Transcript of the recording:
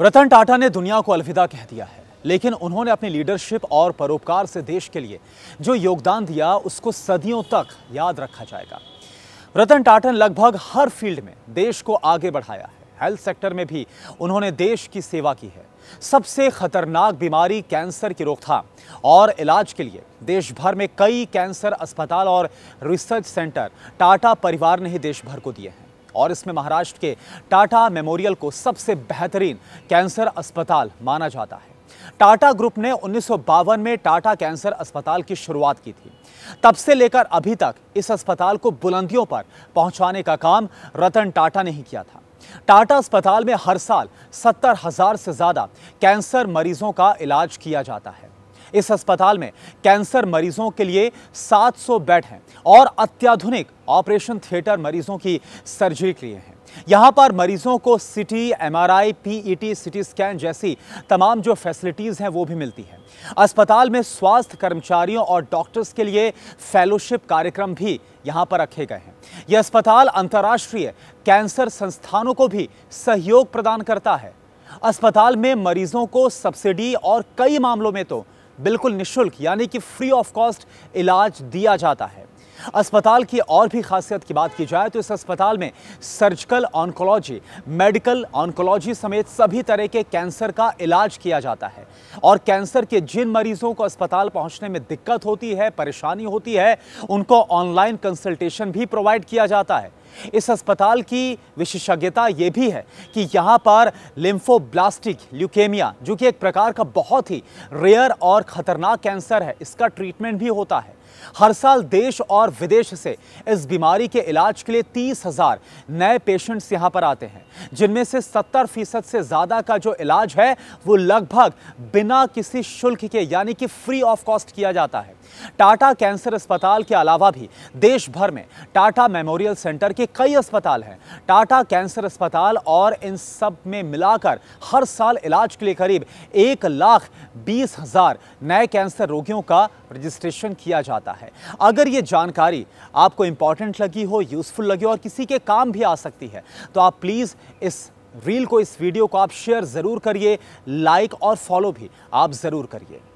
रतन टाटा ने दुनिया को अलविदा कह दिया है लेकिन उन्होंने अपनी लीडरशिप और परोपकार से देश के लिए जो योगदान दिया उसको सदियों तक याद रखा जाएगा रतन टाटा ने लगभग हर फील्ड में देश को आगे बढ़ाया है हेल्थ सेक्टर में भी उन्होंने देश की सेवा की है सबसे खतरनाक बीमारी कैंसर की रोकथाम और इलाज के लिए देश भर में कई कैंसर अस्पताल और रिसर्च सेंटर टाटा परिवार ने ही देश भर को दिए हैं और इसमें महाराष्ट्र के टाटा मेमोरियल को सबसे बेहतरीन कैंसर अस्पताल माना जाता है टाटा ग्रुप ने उन्नीस में टाटा कैंसर अस्पताल की शुरुआत की थी तब से लेकर अभी तक इस अस्पताल को बुलंदियों पर पहुंचाने का काम रतन टाटा ने ही किया था टाटा अस्पताल में हर साल सत्तर हजार से ज़्यादा कैंसर मरीजों का इलाज किया जाता है इस अस्पताल में कैंसर मरीजों के लिए 700 बेड हैं और अत्याधुनिक ऑपरेशन थिएटर मरीजों की सर्जरी के लिए हैं यहाँ पर मरीजों को CT MRI, PET, CT scan जैसी तमाम जो फैसिलिटीज़ हैं वो भी मिलती हैं अस्पताल में स्वास्थ्य कर्मचारियों और डॉक्टर्स के लिए फेलोशिप कार्यक्रम भी यहाँ पर रखे गए हैं यह अस्पताल अंतर्राष्ट्रीय कैंसर संस्थानों को भी सहयोग प्रदान करता है अस्पताल में मरीजों को सब्सिडी और कई मामलों में तो बिल्कुल निःशुल्क यानी कि फ्री ऑफ कॉस्ट इलाज दिया जाता है अस्पताल की और भी खासियत की बात की जाए तो इस अस्पताल में सर्जिकल ऑन्कोलॉजी मेडिकल ऑन्कोलॉजी समेत सभी तरह के कैंसर का इलाज किया जाता है और कैंसर के जिन मरीजों को अस्पताल पहुंचने में दिक्कत होती है परेशानी होती है उनको ऑनलाइन कंसल्टेशन भी प्रोवाइड किया जाता है इस अस्पताल की विशेषज्ञता ये भी है कि यहाँ पर लिम्फोब्लास्टिक ल्यूकेमिया जो कि एक प्रकार का बहुत ही रेयर और ख़तरनाक कैंसर है इसका ट्रीटमेंट भी होता है हर साल देश और विदेश से इस बीमारी के इलाज के लिए तीस हजार नए पेशेंट्स यहाँ पर आते हैं जिनमें से सत्तर फीसद से ज़्यादा का जो इलाज है वो लगभग बिना किसी शुल्क के यानी कि फ्री ऑफ कॉस्ट किया जाता है टाटा कैंसर अस्पताल के अलावा भी देश भर में टाटा मेमोरियल सेंटर के कई अस्पताल हैं टाटा कैंसर अस्पताल और इन सब में मिलाकर हर साल इलाज के लिए करीब एक लाख बीस हजार नए कैंसर रोगियों का रजिस्ट्रेशन किया जाता है अगर ये जानकारी आपको इंपॉर्टेंट लगी हो यूज़फुल लगी हो और किसी के काम भी आ सकती है तो आप प्लीज़ इस रील को इस वीडियो को आप शेयर ज़रूर करिए लाइक और फॉलो भी आप ज़रूर करिए